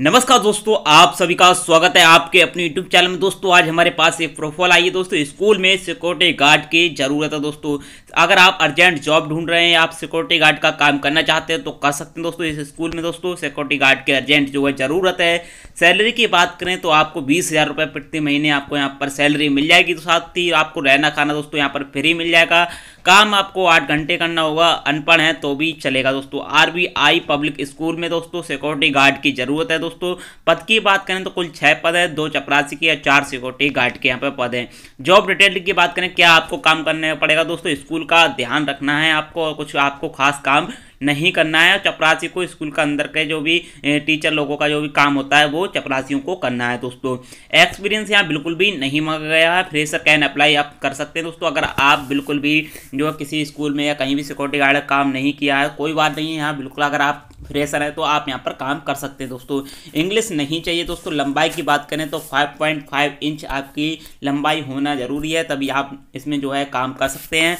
नमस्कार दोस्तों आप सभी का स्वागत है आपके अपने यूट्यूब चैनल में दोस्तों आज हमारे पास एक प्रोफाइल आई है दोस्तों स्कूल में सिक्योरिटी गार्ड की ज़रूरत है दोस्तों अगर आप अर्जेंट जॉब ढूंढ रहे हैं आप सिक्योरिटी गार्ड का काम करना चाहते हैं तो कर सकते हैं दोस्तों इस स्कूल में दोस्तों सिक्योरिटी गार्ड की अर्जेंट जो है ज़रूरत है सैलरी की बात करें तो आपको बीस हज़ार प्रति महीने आपको यहाँ पर सैलरी मिल जाएगी तो साथ ही आपको रहना खाना दोस्तों यहाँ पर फ्री मिल जाएगा काम आपको आठ घंटे करना होगा अनपढ़ है तो भी चलेगा दोस्तों आरबीआई पब्लिक स्कूल में दोस्तों सिक्योरिटी गार्ड की जरूरत है दोस्तों पद की बात करें तो कुल छः पद है दो चपरासी के या चार सिक्योरिटी गार्ड के यहाँ पर पद हैं जॉब डिटेल की बात करें क्या आपको काम करने पड़ेगा दोस्तों स्कूल का ध्यान रखना है आपको कुछ आपको खास काम नहीं करना है चपरासी को स्कूल का अंदर के जो भी टीचर लोगों का जो भी काम होता है वो चपरासियों को करना है दोस्तों एक्सपीरियंस यहाँ बिल्कुल भी नहीं मांगा गया है फ्रेशर कैन अप्लाई आप कर सकते हैं दोस्तों अगर आप बिल्कुल भी जो किसी स्कूल में या कहीं भी सिक्योरिटी गार्ड काम नहीं किया है कोई बात नहीं है यहाँ बिल्कुल अगर आप फ्रेशर है तो आप यहाँ पर काम कर सकते हैं दोस्तों इंग्लिश नहीं चाहिए दोस्तों लंबाई की बात करें तो 5.5 इंच आपकी लंबाई होना ज़रूरी है तभी आप इसमें जो है काम कर सकते हैं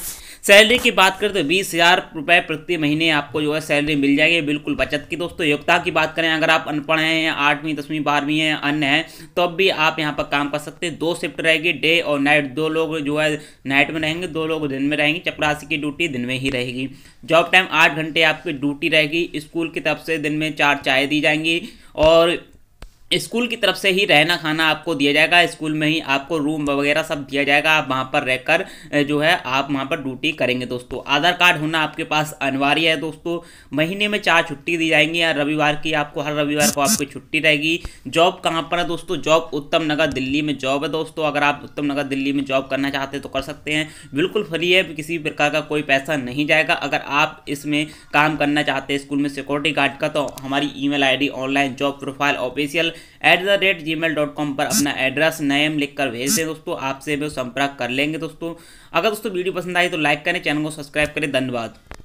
सैलरी की बात करें तो बीस हज़ार रुपये प्रति महीने आपको जो है सैलरी मिल जाएगी बिल्कुल बचत की दोस्तों योग्यता की बात करें अगर आप अनपढ़ हैं या आठवीं दसवीं बारहवीं हैं अन्य हैं तो अब भी आप यहाँ पर काम कर सकते हैं दो शिफ्ट रहेगी डे और नाइट दो लोग जो है नाइट में रहेंगे दो लोग दिन में रहेंगे चपरासी की ड्यूटी दिन में ही रहेगी जॉब टाइम आठ घंटे आपकी ड्यूटी रहेगी स्कूल की तरफ से दिन में चार चाय दी जाएंगी और स्कूल की तरफ से ही रहना खाना आपको दिया जाएगा स्कूल में ही आपको रूम वगैरह सब दिया जाएगा आप वहाँ पर रहकर जो है आप वहाँ पर ड्यूटी करेंगे दोस्तों आधार कार्ड होना आपके पास अनिवार्य है दोस्तों महीने में चार छुट्टी दी जाएंगी या रविवार की आपको हर रविवार को आपकी छुट्टी रहेगी जॉब कहाँ पर है दोस्तों जॉब उत्तम नगर दिल्ली में जॉब है दोस्तों अगर आप उत्तम नगर दिल्ली में जॉब करना चाहते हैं तो कर सकते हैं बिल्कुल फ्री है किसी भी प्रकार का कोई पैसा नहीं जाएगा अगर आप इसमें काम करना चाहते हैं स्कूल में सिक्योरिटी गार्ड का तो हमारी email online job profile official at the rate Gmail dot com पर अपना एड्रेस नेम लिख कर भेज दें दोस्तों आपसे भी संपर्क कर लेंगे दोस्तों अगर दोस्तों वीडियो पसंद आई तो लाइक करें चैनल को सब्सक्राइब करें धन्यवाद